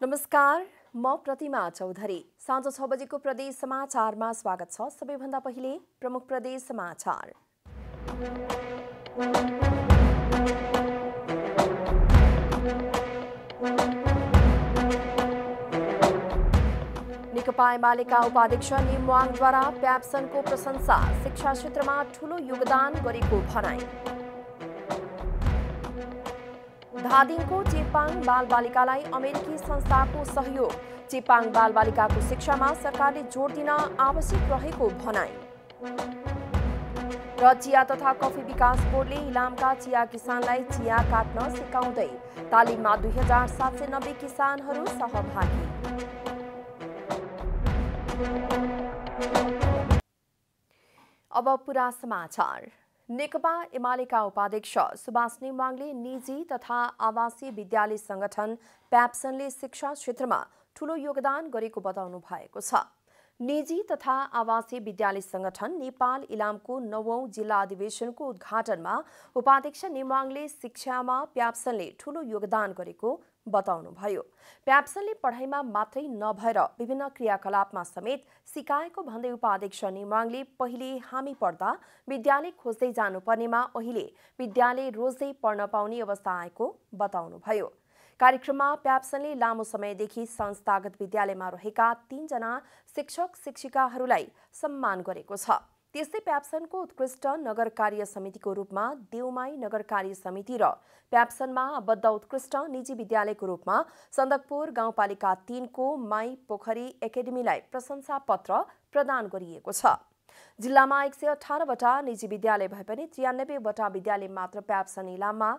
नमस्कार म प्रतिमा चौधरी साँझ छ बजेको प्रदेश समाचारमा स्वागत छ सबैभन्दा पहिले प्रमुख प्रदेश समाचार नेकपा एमालेका उपाध्यक्ष निमवाङद्वारा प्याप्सनको प्रशंसा शिक्षा क्षेत्रमा ठूलो योगदान गरेको भनाई धादिङको चेपाङ बालबालिकालाई अमेरिकी संस्थाको सहयोग चेपाङ बालबालिकाको शिक्षामा सरकारले जोड दिन आवश्यक रहेको भनाई र चिया तथा कफी विकास बोर्डले इलामका चिया किसानलाई चिया काट्न सिकाउँदै तालिममा दुई हजार सात सय नब्बे किसानहरू सहभागी अब पुरा समाचार नेकपा एमालेका उपाध्यक्ष सुभाष नेमाङले निजी तथा आवासीय विद्यालय संगठन प्याप्सनले शिक्षा क्षेत्रमा ठूलो योगदान गरेको बताउनु भएको छ निजी तथा आवासीय विद्यालय संगठन नेपाल इलामको नवौं जिल्ला अधिवेशनको उद्घाटनमा उपाध्यक्ष नेमाङले शिक्षामा प्याप्सनले ठूलो योगदान गरेको बताउनुभयो प्याप्सनले पढाइमा मात्रै नभएर विभिन्न क्रियाकलापमा समेत सिकाएको भन्दै उपाध्यक्ष निमाङले पहिले हामी पढ्दा विद्यालय खोज्दै जानुपर्नेमा अहिले विद्यालय रोज्दै पढ्न पाउने अवस्था आएको बताउनुभयो कार्यक्रममा प्याप्सनले लामो समयदेखि संस्थागत विद्यालयमा रहेका तीनजना शिक्षक शिक्षिकाहरूलाई सम्मान गरेको छ त्यस्तै प्याप्सनको उत्कृष्ट नगर कार्य समितिको रूपमा देउमाई नगर कार्य समिति र प्याप्सनमा आबद्ध उत्कृष्ट निजी विद्यालयको रूपमा सन्दकपुर गाउँपालिका तीनको माई पोखरी एकाडेमीलाई प्रशंसा पत्र प्रदान गरिएको छ जिल्लामा एक सय अठारवटा निजी विद्यालय भए पनि त्रियानब्बेवटा विद्यालय मात्र प्याप्सन इलाममा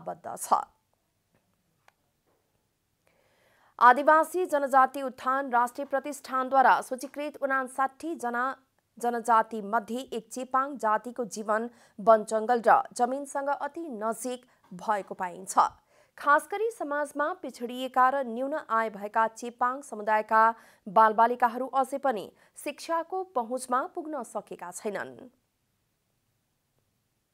आबद्ध छ आदिवासी जनजाति उत्थान राष्ट्रिय प्रतिष्ठानद्वारा सूचीकृत उनासाठी जना जनजाति मध्ये एक चेपाङ जातिको जीवन वनजङ्गल र जमिनसँग अति नजिक भएको पाइन्छ खास गरी समाजमा पिछडिएका र न्यून आय भएका चेपाङ समुदायका बालबालिकाहरू अझै पनि शिक्षाको पहुँचमा पुग्न सकेका छैनन्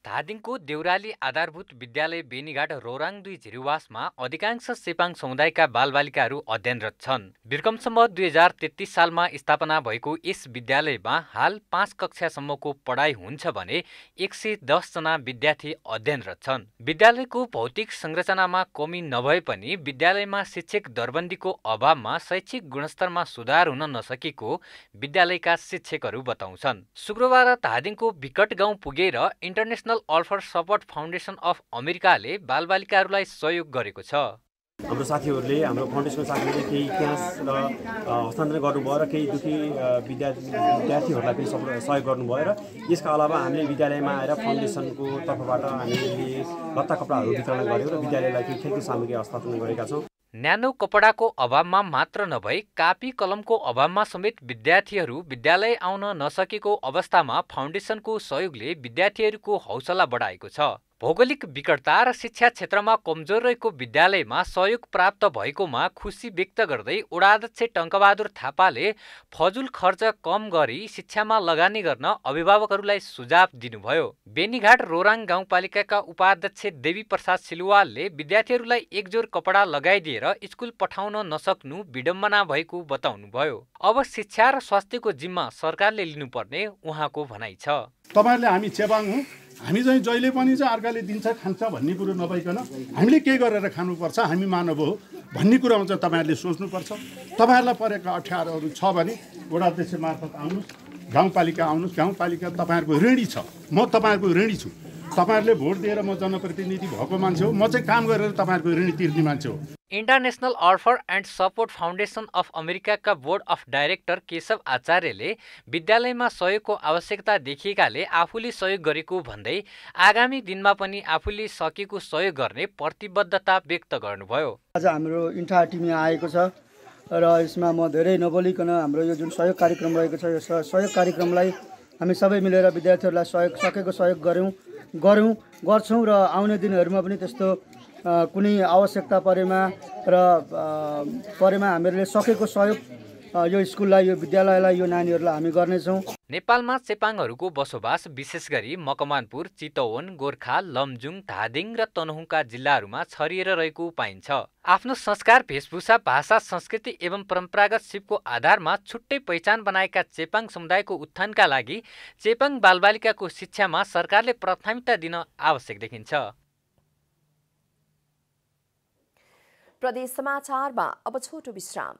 धादिङको देउराली आधारभूत विद्यालय बेनीघाट रोराङ दुई झिरुवासमा अधिकांश सेपाङ समुदायका बालबालिकाहरू अध्ययनरत छन् विक्रमसम्म दुई हजार तेत्तिस सालमा स्थापना भएको यस विद्यालयमा हाल पाँच कक्षासम्मको पढाइ हुन्छ भने एक सय दसजना विद्यार्थी अध्ययनरत छन् विद्यालयको भौतिक संरचनामा कमी नभए पनि विद्यालयमा शिक्षक दरबन्दीको अभावमा शैक्षिक गुणस्तरमा सुधार हुन नसकेको विद्यालयका शिक्षकहरू बताउँछन् शुक्रबार धादिङको विकट गाउँ पुगेर international national orphan support foundation of अमेरिकाले बालबालिकाहरूलाई सहयोग गरेको छ हाम्रो साथीहरूले हाम्रो फाउन्डेसनको साथीहरूले केही क्यास र हस्तान्तरण गर्नुभयो र केही दुःखी विद्यार्थी विद्यार्थीहरूलाई पनि सहयोग गर्नुभयो र यसका अलावा हामीले विद्यालयमा आएर फाउन्डेसनको तर्फबाट हामीले लत्ता कपडाहरू वितरण गऱ्यौँ र विद्यालयलाई केही खेलकुद सामग्री हस्तान्तरण गरेका छौँ न्यानो कपडाको अभावमा मात्र नभई कापी कलमको अभावमा समेत विद्यार्थीहरू विद्यालय आउन नसकेको अवस्थामा फाउन्डेसनको सहयोगले विद्यार्थीहरूको हौसला बढाएको छ भौगोलिक विकटता र शिक्षा क्षेत्रमा कमजोर रहेको विद्यालयमा सहयोग प्राप्त भएकोमा खुसी व्यक्त गर्दै उडाध्यक्ष टङ्कबहादुर थापाले फजुल खर्च कम गरी शिक्षामा लगानी गर्न अभिभावकहरूलाई सुझाव दिनुभयो बेनीघाट रोराङ गाउँपालिकाका उपाध्यक्ष देवी प्रसाद सिलुवालले विद्यार्थीहरूलाई एकजोर कपडा लगाइदिएर स्कुल पठाउन नसक्नु विडम्बना भएको बताउनुभयो अब शिक्षा र स्वास्थ्यको जिम्मा सरकारले लिनुपर्ने उहाँको भनाइ छ तपाईँहरूले हामी चेबाङ हामी चाहिँ जहिले पनि चाहिँ अर्काले दिन्छ खान्छ भन्ने कुरो नभइकन हामीले के गरेर खानुपर्छ हामी मानव हो भन्ने कुरामा चाहिँ तपाईँहरूले सोच्नुपर्छ तपाईँहरूलाई परेका अप्ठ्यारोहरू छ भने वडाध्यक्ष मार्फत आउनुहोस् गाउँपालिका आउनुहोस् गाउँपालिका तपाईँहरूको ऋणी छ म तपाईँहरूको ऋणी छु तपाईँहरूले भोट दिएर म जनप्रतिनिधि भएको मान्छे हो म चाहिँ काम गरेर तपाईँहरूको ऋणी तिर्ने मान्छे हो international orphan and support foundation of अमेरिकाका बोर्ड अफ डाइरेक्टर केशव आचार्यले विद्यालयमा सहयोगको आवश्यकता देखिएकाले आफूले सहयोग गरेको भन्दै आगामी दिनमा पनि आफूले सकेको सहयोग गर्ने प्रतिबद्धता व्यक्त गर्नुभयो आज हाम्रो टिम यहाँ आएको छ र यसमा म धेरै नबोलिकन हाम्रो यो जुन सहयोग कार्यक्रम रहेको छ यो सहयोग कार्यक्रमलाई हामी सबै मिलेर विद्यार्थीहरूलाई सहयोग सकेको सहयोग गऱ्यौँ गऱ्यौँ गर्छौँ र आउने दिनहरूमा पनि त्यस्तो कुनै आवश्यकता परेमा र परेमा हामीहरूले सकेको सहयोग यो स्कुललाई यो विद्यालयलाई यो नानीहरूलाई हामी गर्नेछौँ नेपालमा चेपाङहरूको बसोबास विशेष गरी मकमानपुर चितवन गोर्खा लमजुङ धादिङ र तनहुङका जिल्लाहरूमा छरिएर रहेको पाइन्छ आफ्नो संस्कार भेषभूषा भाषा संस्कृति एवं परम्परागत सिपको आधारमा छुट्टै पहिचान बनाएका चेपाङ समुदायको उत्थानका लागि चेपाङ बालबालिकाको शिक्षामा सरकारले प्राथमिकता दिन आवश्यक देखिन्छ प्रदेश समाचारमा अब छोटो विश्राम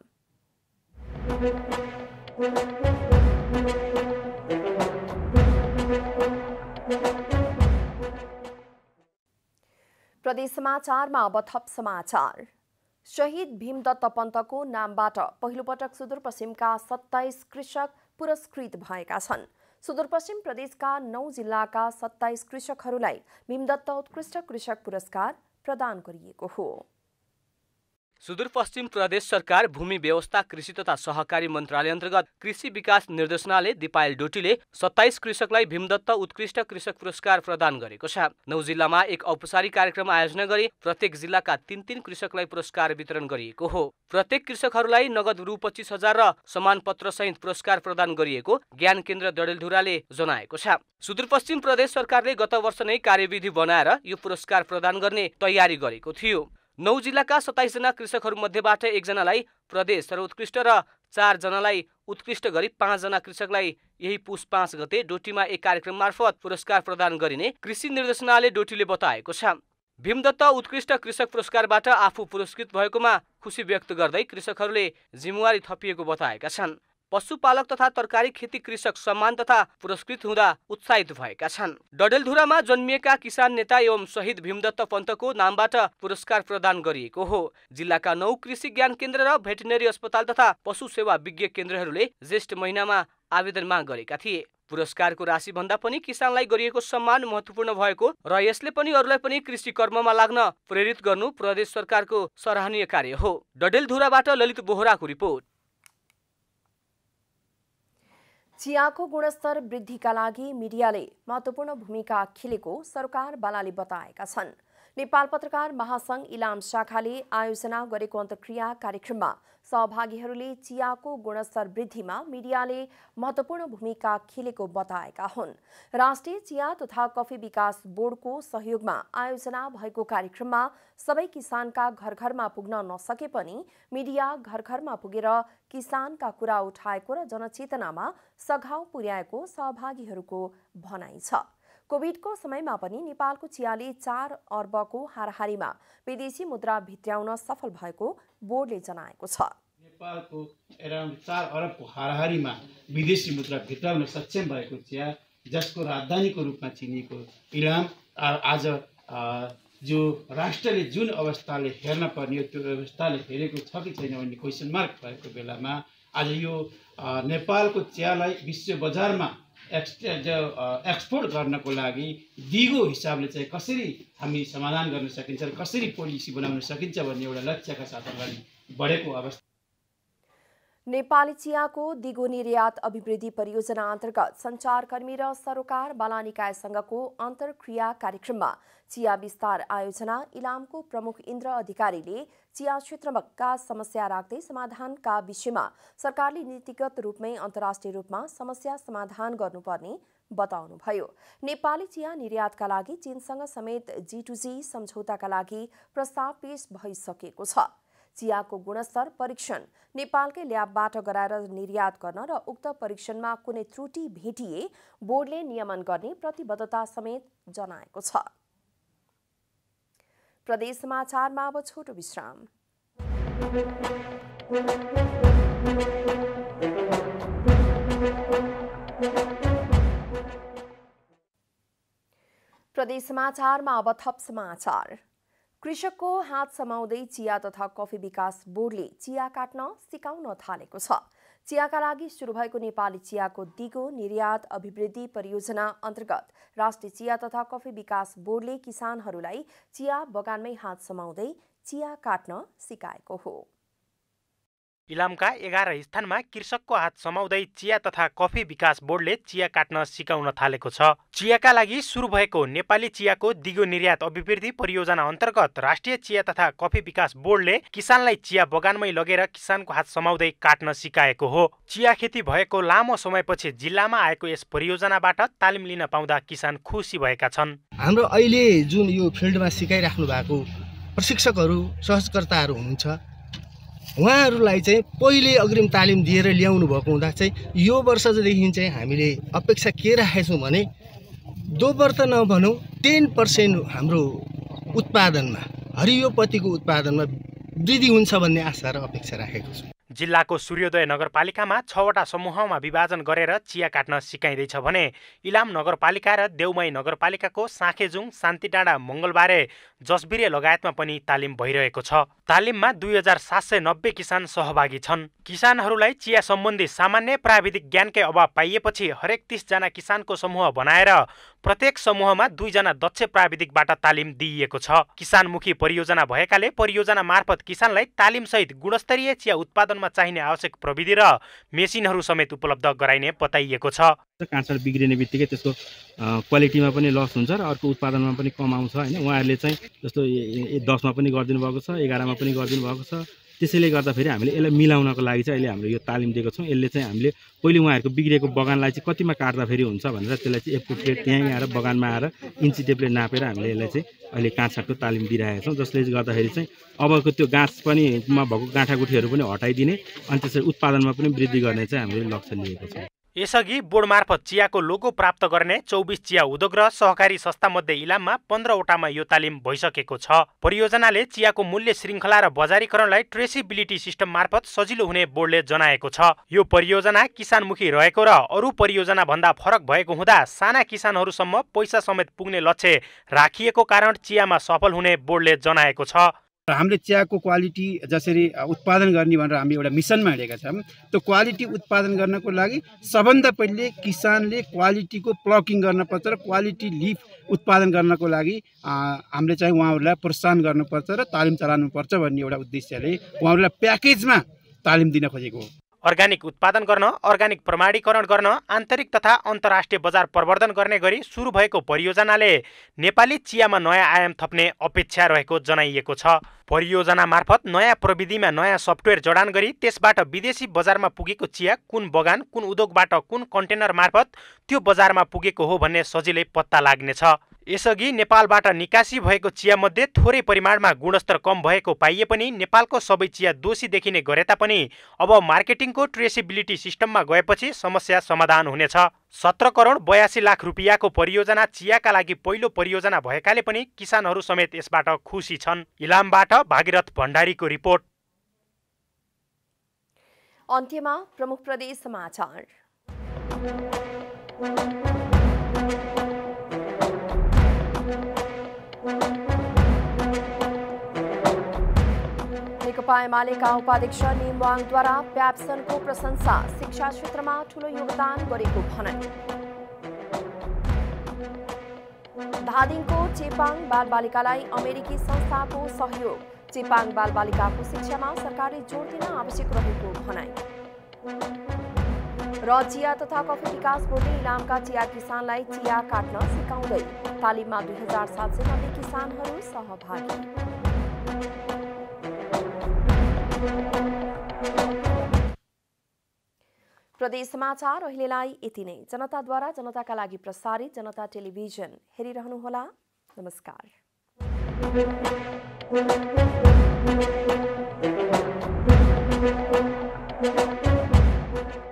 प्रदेश समाचारमा अब थप समाचार शहीद भीमदत्त पन्तको नामबाट पहिलोपटक सुदूरपश्चिमका सत्ताइस कृषक पुरस्कृत भएका छन् सुदूरपश्चिम प्रदेशका नौ जिल्लाका सत्ताइस कृषकहरूलाई भीमदत्त उत्कृष्ट कृषक पुरस्कार प्रदान गरिएको हो सुदूरपश्चिम प्रदेश सरकार भूमि व्यवस्था कृषि तथा सहकारी मन्त्रालय अन्तर्गत कृषि विकास निर्देशनाले दिपायल डोटीले सत्ताइस कृषकलाई भीमदत्त उत्कृष्ट कृषक पुरस्कार प्रदान गरेको छ नौ जिल्लामा एक औपचारिक कार्यक्रम आयोजना गरी प्रत्येक जिल्लाका तीन तीन कृषकलाई पुरस्कार वितरण गरिएको हो प्रत्येक कृषकहरूलाई नगद रु पच्चिस हजार र समान पत्र सहित पुरस्कार प्रदान गरिएको ज्ञान केन्द्र डडेलधुराले जनाएको छ सुदूरपश्चिम प्रदेश सरकारले गत वर्ष नै कार्यविधि बनाएर यो पुरस्कार प्रदान गर्ने तयारी गरेको थियो नौ जिल्लाका सत्ताइसजना कृषकहरूमध्येबाट एकजनालाई प्रदेश सर्वोत्कृष्ट र चारजनालाई उत्कृष्ट गरी पाँचजना कृषकलाई यही पुस पाँच गते डोटीमा एक कार्यक्रम मार्फत पुरस्कार प्रदान गरिने कृषि निर्देशनालय डोटीले बताएको छ भीमदत्त उत्कृष्ट कृषक पुरस्कारबाट आफू पुरस्कृत भएकोमा खुसी व्यक्त गर्दै कृषकहरूले जिम्मेवारी थपिएको बताएका छन् पशुपालक तथा तरकारी खेती कृषक सम्मान तथा पुरस्कृत हुँदा उत्साहित भएका छन् डडेलधुरामा जन्मिएका किसान नेता एवं शहीद भीमदत्त पन्तको नामबाट पुरस्कार प्रदान गरिएको हो जिल्लाका नौ कृषि ज्ञान केन्द्र र भेटेनरी अस्पताल तथा पशु सेवा विज्ञ केन्द्रहरूले ज्येष्ठ महिनामा आवेदन माग गरेका थिए पुरस्कारको राशि भन्दा पनि किसानलाई गरिएको सम्मान महत्त्वपूर्ण भएको र यसले पनि अरूलाई पनि कृषि कर्ममा लाग्न प्रेरित गर्नु प्रदेश सरकारको सराहनीय कार्य हो डडेलधुराबाट ललित बोहराको रिपोर्ट चियाको गुणस्तर वृद्धिका लागि मिडियाले महत्त्वपूर्ण भूमिका खेलेको सरकार बालाले बताएका छन् नेपाल पत्रकार महासंघ इलाम शाखाले आयोजना गरेको अन्तक्रिया कार्यक्रममा सहभागीहरूले चियाको गुणस्तर वृद्धिमा मिडियाले महत्त्वपूर्ण भूमिका खेलेको बताएका हुन् राष्ट्रिय चिया तथा कफी विकास बोर्डको सहयोगमा आयोजना भएको कार्यक्रममा सबै किसानका घर घरमा पुग्न नसके पनि मिडिया घर घरमा पुगेर किसानका कुरा उठाएको र जनचेतनामा सघाउ पुर्याएको सहभागीहरूको भनाइ छ कोभिडको समयमा पनि नेपालको चियाले चार अर्बको हाराहारीमा विदेशी मुद्रा भित्र्याउन सफल भएको बोर्डले जनाएको छ नेपालको एराउन्ड चार अरबको हाराहारीमा विदेशी मुद्रा भित्राउन सक्षम भएको चिया जसको राजधानीको रूपमा चिनिएको इलाम आज जो राष्ट्रले जुन अवस्थाले हेर्न पर्ने हो त्यो अवस्थाले हेरेको छ कि छैन भन्ने क्वेसन मार्क भएको बेलामा आज यो नेपालको चियालाई विश्व बजारमा एक्स एक्सपोर्ट गर्नको लागि दिगो हिसाबले चाहिँ कसरी हामी समाधान गर्न सकिन्छ र कसरी पोलिसी बनाउन सकिन्छ भन्ने एउटा लक्ष्यका साथ अगाडि बढेको अवस्था नेपाली चियाको दिगो निर्यात अभिवृद्धि परियोजना अन्तर्गत सञ्चारकर्मी र सरोकार बाला निकायसँगको अन्तर्क्रिया कार्यक्रममा चिया विस्तार आयोजना इलामको प्रमुख इन्द्र अधिकारीले चिया क्षेत्रमा समस्या राख्दै समाधानका विषयमा सरकारले नीतिगत रूपमै अन्तर्राष्ट्रिय रूपमा समस्या समाधान गर्नुपर्ने बताउनुभयो नेपाली चिया निर्यातका लागि चीनसँग समेत जी टू जी सम्झौताका लागि प्रस्ताव पेश भइसकेको छ चियाको गुणस्तर परीक्षण नेपालकै ल्याबबाट गराएर निर्यात गर्न र उक्त परीक्षणमा कुनै त्रुटि भेटिए बोर्डले नियमन गर्ने प्रतिबद्धता समेत जनाएको छ प्रदेश समाचारमा अब छोटो विश्राम प्रदेश समाचारमा अब थप समाचार कृषकको हात समाउँदै चिया तथा कफी विकास बोर्डले चिया काट्न सिकाउन थालेको छ चियाका लागि सुरु भएको नेपाली चियाको दिगो निर्यात अभिवृद्धि परियोजना अन्तर्गत राष्ट्रिय चिया तथा कफी विकास बोर्डले किसानहरूलाई चिया बगानमै हात समाउँदै चिया काट्न सिकाएको हो इलामका एघार स्थानमा कृषकको हात समाउँदै चिया तथा कफी विकास बोर्डले चिया काट्न सिकाउन थालेको छ चियाका लागि सुरु भएको नेपाली चियाको दिगो निर्यात अभिवृद्धि परियोजना अन्तर्गत राष्ट्रिय चिया तथा कफी विकास बोर्डले किसानलाई चिया बगानमै लगेर किसानको हात समाउँदै काट्न सिकाएको हो चिया खेती भएको लामो समयपछि जिल्लामा आएको यस परियोजनाबाट तालिम लिन पाउँदा किसान खुसी भएका छन् हाम्रो अहिले जुन यो फिल्डमा सिकाइराख्नु भएको प्रशिक्षकहरू सहजकर्ताहरू हुनुहुन्छ उहाँहरूलाई चाहिँ पहिले अग्रिम तालिम दिएर ल्याउनु भएको हुँदा चाहिँ यो वर्षदेखि चाहिँ हामीले अपेक्षा के राखेको छौँ भने दोब्बर त नभनौँ टेन पर्सेन्ट हाम्रो उत्पादनमा हरियोपतिको उत्पादनमा वृद्धि हुन्छ भन्ने आशा र अपेक्षा राखेको छु जिल्लाको सूर्योदय नगरपालिकामा छवटा समूहमा विभाजन गरेर चिया काट्न सिकाइँदैछ भने इलाम नगरपालिका र देउमाई नगरपालिकाको साँखेजुङ शान्ति डाँडा मङ्गलबारे जसबिरे लगायतमा पनि तालिम भइरहेको छ तालिममा दुई हजार सात सय नब्बे किसान सहभागी छन् किसानहरूलाई चिया सम्बन्धी सामान्य प्राविधिक ज्ञानकै अभाव पाइएपछि हरेक तिसजना किसानको समूह बनाएर प्रत्येक समूहमा दुईजना दक्ष प्राविधिकबाट तालिम दिइएको छ किसानमुखी परियोजना भएकाले परियोजना मार्फत किसानलाई तालिमसहित गुणस्तरीय चिया उत्पादनमा चाहिने आवश्यक प्रविधि र मेसिनहरू समेत उपलब्ध गराइने बताइएको छ काँचर बिग्रिने बित्तिकै त्यसको क्वालिटीमा पनि लस हुन्छ र अर्को उत्पादनमा पनि कम आउँछ होइन उहाँहरूले चाहिँ जस्तो दसमा पनि गरिदिनु भएको छ एघारमा पनि गरिदिनु भएको छ त्यसैले गर्दाखेरि हामीले यसलाई मिलाउनको लागि चाहिँ अहिले हामीले यो तालिम दिएको छौँ यसले चाहिँ हामीले पहिले उहाँहरूको बिग्रेको बगानलाई चाहिँ कतिमा काट्दाखेरि हुन्छ भनेर त्यसलाई चाहिँ एक त्यहीँ आएर बगानमा आएर इन्ची टेपले नापेर हामीले यसलाई चाहिँ अहिले काँछाको तालिम दिइरहेका छौँ जसले गर्दाखेरि चाहिँ अबको त्यो गाँस पनिमा भएको गाँठागुठीहरू पनि हटाइदिने अनि त्यसरी उत्पादनमा पनि वृद्धि गर्ने चाहिँ हामीले लक्ष्य लिएको छौँ यसअघि बोर्डमार्फत चियाको लोगो प्राप्त गर्ने चौबिस चिया उद्योग र सहकारी संस्थामध्ये इलाममा पन्ध्रवटामा यो तालिम भइसकेको छ परियोजनाले चियाको मूल्य श्रृङ्खला र बजारीकरणलाई ट्रेसिबिलिटी सिस्टम मार्फत सजिलो हुने बोर्डले जनाएको छ यो परियोजना किसानमुखी रहेको र अरू भन्दा फरक भएको हुँदा साना किसानहरूसम्म पैसा समेत पुग्ने लक्ष्य राखिएको कारण चियामा सफल हुने बोर्डले जनाएको छ र हामीले चियाको क्वालिटी जसरी उत्पादन गर्ने भनेर हामी एउटा मिसनमा हिँडेका छौँ त्यो क्वालिटी उत्पादन गर्नको लागि सबभन्दा पहिले किसानले क्वालिटीको प्लकिङ गर्नुपर्छ र क्वालिटी लिफ उत्पादन गर्नको लागि हामीले चाहिँ उहाँहरूलाई प्रोत्साहन गर्नुपर्छ र तालिम चलाउनुपर्छ भन्ने एउटा उद्देश्यले उहाँहरूलाई प्याकेजमा तालिम दिन खोजेको हो अर्ग्यानिक उत्पादन गर्न अर्ग्यानिक प्रमाणीकरण गर्न आन्तरिक तथा अन्तर्राष्ट्रिय बजार प्रवर्धन गर्ने गरी सुरु भएको परियोजनाले नेपाली चियामा नयाँ आयाम थप्ने अपेक्षा रहेको जनाइएको छ परियोजना मार्फत नयाँ प्रविधिमा नयाँ सफ्टवेयर जडान गरी त्यसबाट विदेशी बजारमा पुगेको चिया कुन बगान कुन उद्योगबाट कुन कन्टेनर मार्फत त्यो बजारमा पुगेको हो भन्ने सजिलै पत्ता लाग्नेछ यसअघि नेपालबाट निकासी भएको चियामध्ये थोरै परिमाणमा गुणस्तर कम भएको पाइए पनि नेपालको सबै चिया दोषी देखिने गरे तापनि अब मार्केटिङको ट्रेसिबिलिटी सिस्टममा गएपछि समस्या समाधान हुनेछ सत्र करोड बयासी लाख रुपियाँको परियोजना चियाका लागि पहिलो परियोजना भएकाले पनि किसानहरू समेत यसबाट खुसी छन् इलामबाट भागीरथ भण्डारीको रिपोर्ट अन्त्यमा प्रमुख प्रदेश समाचार नेकपा एमालेका उपाध्यक्ष निमवाङद्वारा प्याप्सनको प्रशंसा शिक्षा क्षेत्रमा ठूलो योगदान गरेको भनाइ धादिङको चेपाङ बालबालिकालाई अमेरिकी संस्थाको सहयोग चेपाङ बालबालिकाको शिक्षामा सरकारले जोड दिन आवश्यक रहेको भनाई र चिया तथा कफी विकास इलाम का चिया किसान चिया काटना काट्न तालीम में दुई हजार सात सौ नब्बे किसान सहभागी प्रदेश समाचार अति नई जनता द्वारा जनता का लगी प्रसारित जनता टेलीजन टेलिभिजन हेरिरहनुहोला नमस्कार